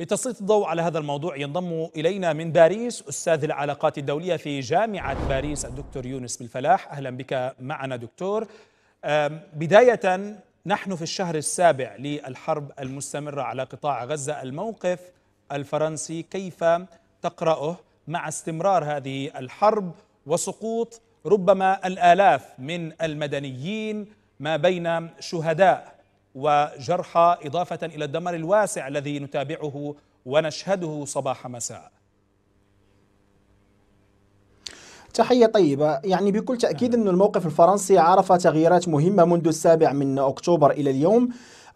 لتسليط الضوء على هذا الموضوع ينضم إلينا من باريس أستاذ العلاقات الدولية في جامعة باريس الدكتور يونس بالفلاح أهلا بك معنا دكتور بداية نحن في الشهر السابع للحرب المستمرة على قطاع غزة الموقف الفرنسي كيف تقرأه مع استمرار هذه الحرب وسقوط ربما الآلاف من المدنيين ما بين شهداء وجرحى إضافة إلى الدمار الواسع الذي نتابعه ونشهده صباح مساء تحية طيبة يعني بكل تأكيد أن الموقف الفرنسي عرف تغييرات مهمة منذ السابع من أكتوبر إلى اليوم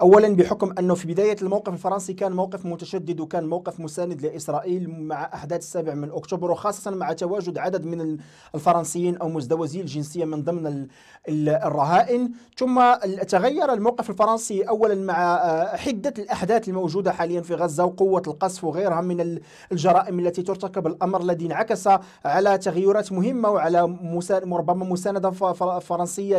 اولا بحكم انه في بدايه الموقف الفرنسي كان موقف متشدد وكان موقف مساند لاسرائيل مع احداث السابع من اكتوبر وخاصه مع تواجد عدد من الفرنسيين او مزدوجي الجنسيه من ضمن الرهائن ثم تغير الموقف الفرنسي اولا مع آه، حده الاحداث الموجوده حاليا في غزه وقوه القصف وغيرها من الجرائم التي ترتكب الامر الذي انعكس على تغيرات مهمه وعلى ربما مسانده فرنسيه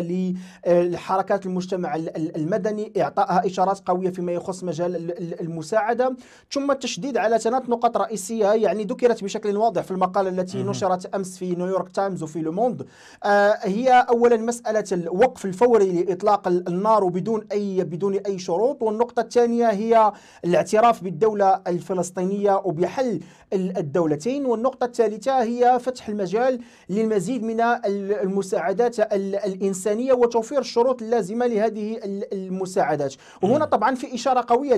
آه، لحركات المجتمع المدني اعطائها إشارات قوية فيما يخص مجال المساعدة ثم التشديد على ثلاث نقاط رئيسية يعني ذكرت بشكل واضح في المقالة التي نشرت أمس في نيويورك تايمز وفي لوموند آه هي أولا مسألة الوقف الفوري لإطلاق النار بدون أي بدون أي شروط والنقطة الثانية هي الاعتراف بالدولة الفلسطينية وبحل الدولتين والنقطة الثالثة هي فتح المجال للمزيد من المساعدات الإنسانية وتوفير الشروط اللازمة لهذه المساعدات وهنا طبعا في إشارة قوية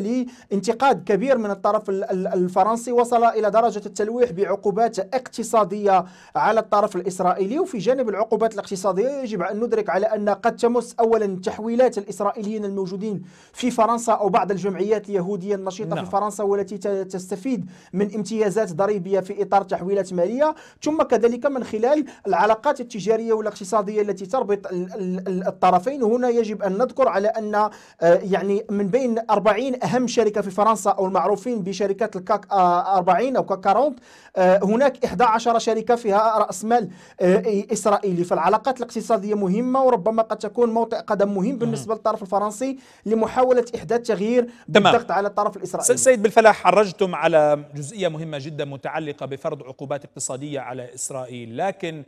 لانتقاد كبير من الطرف الفرنسي وصل إلى درجة التلويح بعقوبات اقتصادية على الطرف الإسرائيلي وفي جانب العقوبات الاقتصادية يجب أن ندرك على أن قد تمس أولا تحويلات الإسرائيليين الموجودين في فرنسا أو بعض الجمعيات اليهودية النشيطة نعم. في فرنسا والتي تستفيد من امتيازات ضريبية في إطار تحويلات مالية ثم كذلك من خلال العلاقات التجارية والاقتصادية التي تربط الطرفين هنا يجب أن نذكر على أن آه، يعني يعني من بين 40 أهم شركة في فرنسا أو المعروفين بشركات الكاك 40 آه، أو كاك 40 آه، هناك 11 شركة فيها رأس مال آه، إسرائيلي فالعلاقات الاقتصادية مهمة وربما قد تكون موطئ قدم مهم بالنسبة للطرف الفرنسي لمحاولة إحداث تغيير بالضغط على الطرف الإسرائيلي سيد بالفلاح عرجتم على جزئية مهمة جدا متعلقة بفرض عقوبات اقتصادية على إسرائيل لكن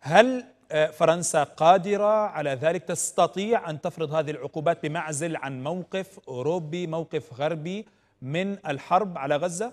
هل آه، فرنسا قادرة على ذلك تستطيع أن تفرض هذه العقوبات بمعزل عن موقف أوروبي موقف غربي من الحرب على غزة؟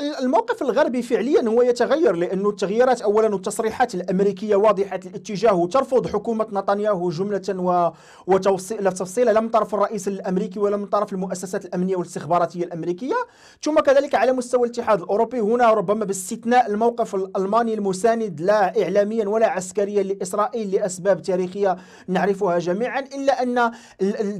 الموقف الغربي فعليا هو يتغير لأن التغييرات أولا التصريحات الأمريكية واضحة الاتجاه وترفض حكومة نتنياهو جملة وتفصيلة تفصيلا لا من طرف الرئيس الأمريكي ولا من طرف المؤسسات الأمنية والاستخباراتية الأمريكية ثم كذلك على مستوى الاتحاد الأوروبي هنا ربما باستثناء الموقف الألماني المساند لا إعلاميا ولا عسكريا لإسرائيل لأسباب تاريخية نعرفها جميعا إلا أن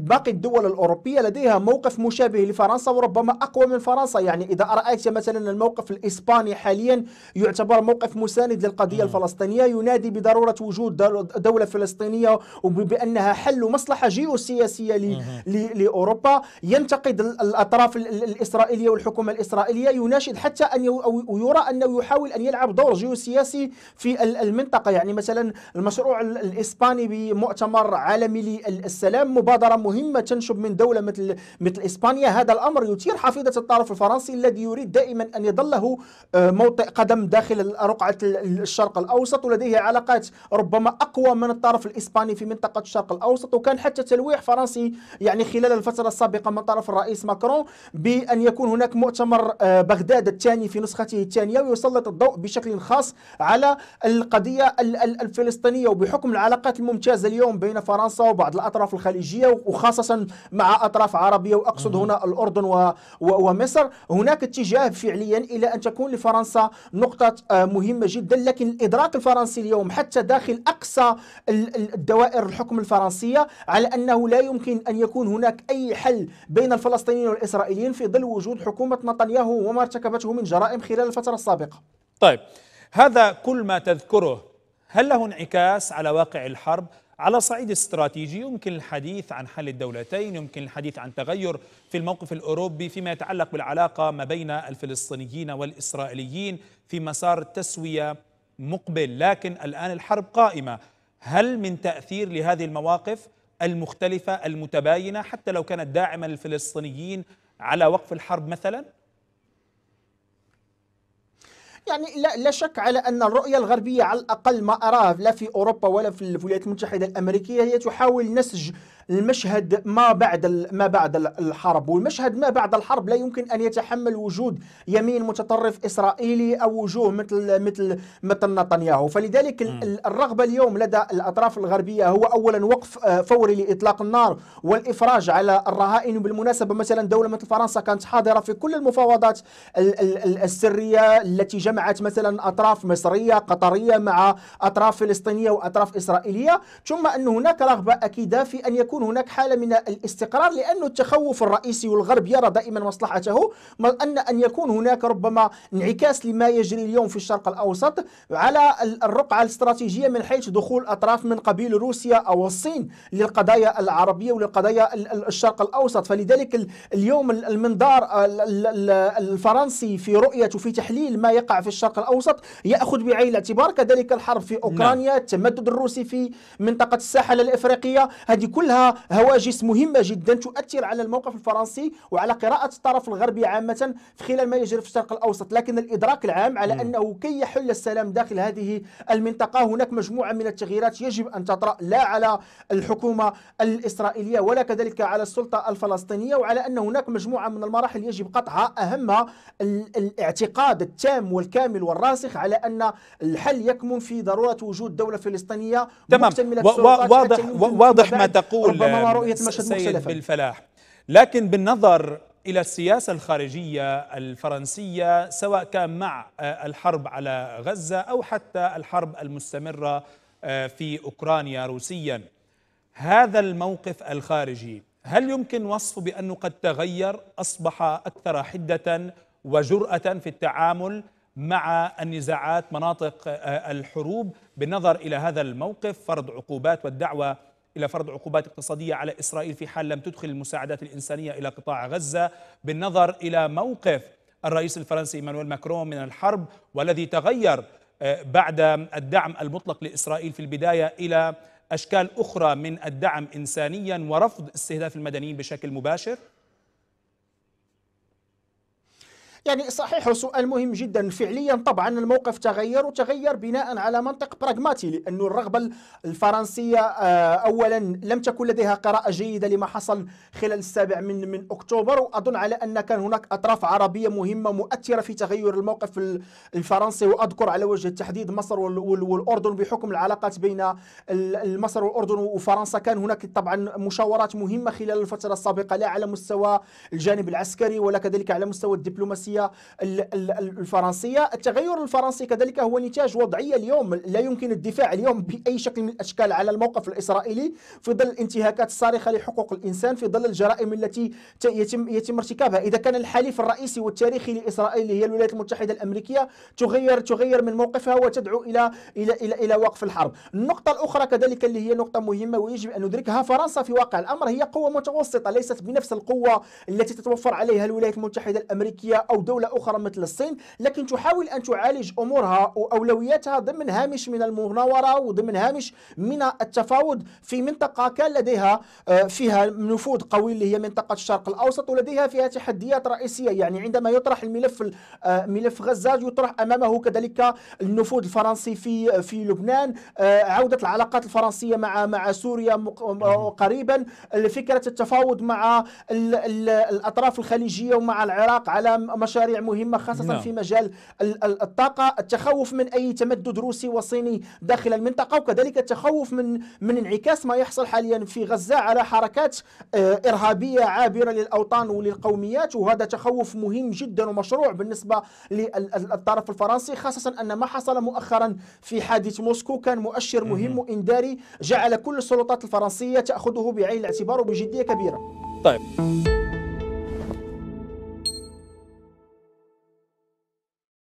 باقي الدول الأوروبية لديها موقف مشابه لفرنسا وربما أقوى من فرنسا يعني إذا رأيت مثلا أن الموقف الإسباني حاليا يعتبر موقف مساند للقضية الفلسطينية ينادي بضروره وجود دولة فلسطينية وبأنها حل مصلحة جيوسياسية ل... ل... لأوروبا ينتقد الأطراف الإسرائيلية والحكومة الإسرائيلية يناشد حتى أن يرى أنه يحاول أن يلعب دور جيوسياسي في المنطقة يعني مثلا المشروع الإسباني بمؤتمر عالمي للسلام مبادرة مهمة تنشب من دولة مثل مثل إسبانيا هذا الأمر يثير حفيظة الطرف الفرنسي الذي يريد دائما أن يظل له آه، موطئ قدم داخل رقعة الشرق الأوسط ولديه علاقات ربما أقوى من الطرف الإسباني في منطقة الشرق الأوسط وكان حتى تلويح فرنسي يعني خلال الفترة السابقة من طرف الرئيس ماكرون بأن يكون هناك مؤتمر آه، بغداد الثاني في نسخته الثانية ويسلط الضوء بشكل خاص على القضية الفلسطينية وبحكم العلاقات الممتازة اليوم بين فرنسا وبعض الأطراف الخليجية وخاصة مع أطراف عربية وأقصد هنا الأردن ومصر هناك اتجاه فعلي حاليا إلى أن تكون لفرنسا نقطة آه، مهمة جدا لكن الإدراك الفرنسي اليوم حتى داخل أقصى الدوائر الحكم الفرنسية على أنه لا يمكن أن يكون هناك أي حل بين الفلسطينيين والإسرائيليين في ظل وجود حكومة نتنياهو وما ارتكبته من جرائم خلال الفترة السابقة طيب هذا كل ما تذكره هل له انعكاس على واقع الحرب على صعيد استراتيجي يمكن الحديث عن حل الدولتين يمكن الحديث عن تغير في الموقف الأوروبي فيما يتعلق بالعلاقة ما بين الفلسطينيين والإسرائيليين في مسار تسوية مقبل لكن الآن الحرب قائمة هل من تأثير لهذه المواقف المختلفة المتباينة حتى لو كانت داعمة للفلسطينيين على وقف الحرب مثلا؟ يعني لا, لا شك على أن الرؤية الغربية على الأقل ما أراه لا في أوروبا ولا في الولايات المتحدة الأمريكية هي تحاول نسج المشهد ما بعد ما بعد الحرب والمشهد ما بعد الحرب لا يمكن ان يتحمل وجود يمين متطرف اسرائيلي او وجوه مثل مثل مثل نتنياهو فلذلك م. الرغبه اليوم لدى الاطراف الغربيه هو اولا وقف آه، فوري لاطلاق النار والافراج على الرهائن بالمناسبه مثلا دوله مثل فرنسا كانت حاضره في كل المفاوضات السريه التي جمعت مثلا اطراف مصريه قطريه مع اطراف فلسطينيه واطراف اسرائيليه ثم ان هناك رغبه اكيده في ان يكون يكون هناك حالة من الاستقرار لأن التخوف الرئيسي والغرب يرى دائما مصلحته أن أن يكون هناك ربما انعكاس لما يجري اليوم في الشرق الأوسط على الرقعة الاستراتيجية من حيث دخول أطراف من قبيل روسيا أو الصين للقضايا العربية وللقضايا الشرق الأوسط فلذلك اليوم المنظار الفرنسي في رؤية وفي تحليل ما يقع في الشرق الأوسط يأخذ بعين الاعتبار كذلك الحرب في نعم. أوكرانيا التمدد الروسي في منطقة الساحل الإفريقية هذه كلها هواجس مهمة جدا تؤثر على الموقف الفرنسي وعلى قراءة الطرف الغربي عامة في خلال ما يجري في الشرق الأوسط لكن الإدراك العام على أنه كي يحل السلام داخل هذه المنطقة هناك مجموعة من التغييرات يجب أن تطرأ لا على الحكومة الإسرائيلية ولا كذلك على السلطة الفلسطينية وعلى أن هناك مجموعة من المراحل يجب قطعها أهمها الاعتقاد التام والكامل والراسخ على أن الحل يكمن في ضرورة وجود دولة فلسطينية تمام واضح واضح ما تقول ربما رؤية المشهد مختلفة بالفلاح لكن بالنظر إلى السياسة الخارجية الفرنسية سواء كان مع آه، الحرب على غزة أو حتى الحرب المستمرة آه، في أوكرانيا روسيا هذا الموقف الخارجي هل يمكن وصفه بأنه قد تغير أصبح أكثر حدة وجرأة في التعامل مع النزاعات مناطق آه، الحروب بالنظر إلى هذا الموقف فرض عقوبات والدعوة إلى فرض عقوبات اقتصادية على إسرائيل في حال لم تدخل المساعدات الإنسانية إلى قطاع غزة بالنظر إلى موقف الرئيس الفرنسي إيمانويل ماكرون من الحرب والذي تغير آه، بعد الدعم المطلق لإسرائيل في البداية إلى أشكال أخرى من الدعم إنسانيا ورفض استهداف المدنيين بشكل مباشر؟ يعني صحيح سؤال مهم جدا فعليا طبعا الموقف تغير وتغير بناء على منطق براغماتي لأن الرغبة الفرنسية آه، أولا لم تكن لديها قراءة جيدة لما حصل خلال السابع من من أكتوبر وأظن على أن كان هناك أطراف عربية مهمة مؤثرة في تغير الموقف الفرنسي وأذكر على وجه التحديد مصر والأردن بحكم العلاقات بين مصر والأردن وفرنسا كان هناك طبعا مشاورات مهمة خلال الفترة السابقة لا على مستوى الجانب العسكري ولا كذلك على مستوى الدبلوماسية السياسية الفرنسية التغير الفرنسي كذلك هو نتاج وضعية اليوم لا يمكن الدفاع اليوم بأي شكل من الأشكال على الموقف الإسرائيلي في ظل الانتهاكات الصارخة لحقوق الإنسان في ظل الجرائم التي يتم يتم ارتكابها إذا كان الحليف الرئيسي والتاريخي لإسرائيل اللي هي الولايات المتحدة الأمريكية تغير تغير من موقفها وتدعو إلى إلى إلى, إلى وقف الحرب النقطة الأخرى كذلك اللي هي نقطة مهمة ويجب أن ندركها فرنسا في واقع الأمر هي قوة متوسطة ليست بنفس القوة التي تتوفر عليها الولايات المتحدة الأمريكية أو دولة أخرى مثل الصين لكن تحاول أن تعالج أمورها وأولوياتها ضمن هامش من المناورة وضمن هامش من التفاوض في منطقة كان لديها آه، فيها نفوذ قوي اللي هي منطقة الشرق الأوسط ولديها فيها تحديات رئيسية يعني عندما يطرح الملف آه، ملف غزة يطرح أمامه كذلك النفوذ الفرنسي في في لبنان آه، عودة العلاقات الفرنسية مع مع سوريا قريبا فكرة التفاوض مع الأطراف الخليجية ومع العراق على مشروع مشاريع مهمة خاصة نعم. في مجال الطاقة التخوف من أي تمدد روسي وصيني داخل المنطقة وكذلك التخوف من من انعكاس ما يحصل حاليا في غزة على حركات آه، إرهابية عابرة للأوطان وللقوميات وهذا تخوف مهم جدا ومشروع بالنسبة للطرف الفرنسي خاصة أن ما حصل مؤخرا في حادث موسكو كان مؤشر مهم وإنذاري جعل كل السلطات الفرنسية تأخذه بعين الاعتبار وبجدية كبيرة طيب